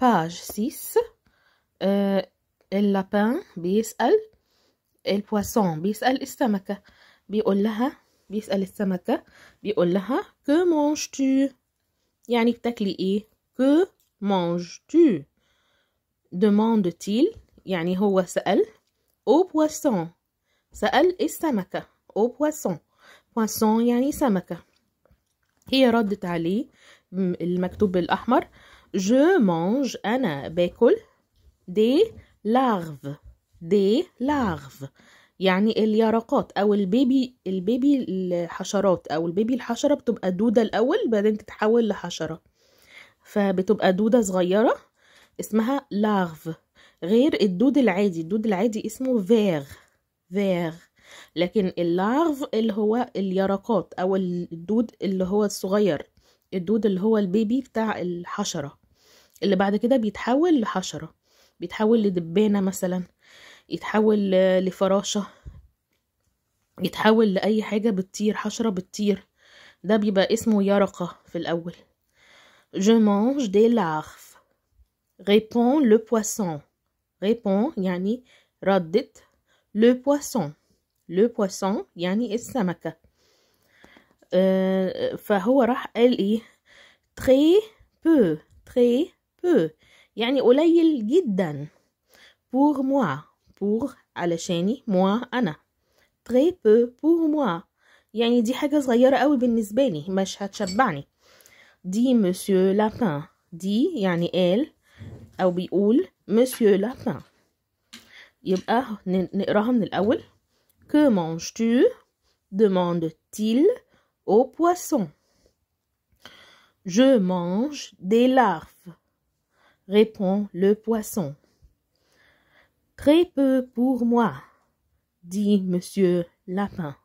باج 6 اللابان بيسأل البواسون بيسأل السمكة بيقول لها بيسأل السمكة بيقول لها كو manges تو يعني بتاكلي ايه كو manges تو demande تيل يعني هو سأل او بواسون سأل السمكة او بواسون بواسون يعني سمكة هي ردت عليه المكتوب بالأحمر Je mange أنا باكل دي لارف دي لارف يعني اليرقات او البيبي البيبي الحشرات او البيبي الحشره بتبقى دوده الاول بعدين تتحول لحشره فبتبقى دوده صغيره اسمها لارف غير الدود العادي الدود العادي اسمه فيغ فيغ لكن اللارف اللي هو اليرقات او الدود اللي هو الصغير الدود اللي هو البيبي بتاع الحشره اللي بعد كده بيتحول لحشرة بيتحول لدبانة مثلا يتحول لفراشة يتحول لأي حاجة بتطير حشرة بتطير ده بيبقى اسمه يرقة في الأول Je mange des larves Répond le poisson Répond يعني ردت le poisson le poisson يعني السمكة أه فهو راح قال ايه très peu très peu, y a ni dan, pour moi, pour Alleschini, moi Anna, très peu pour moi, y di pèces gayer a oue di Monsieur Lapin, di y a ni Monsieur Lapin, Yub a Aul que manges-tu, il au poisson, je mange des larves répond le poisson. Très peu pour moi, dit monsieur Lapin.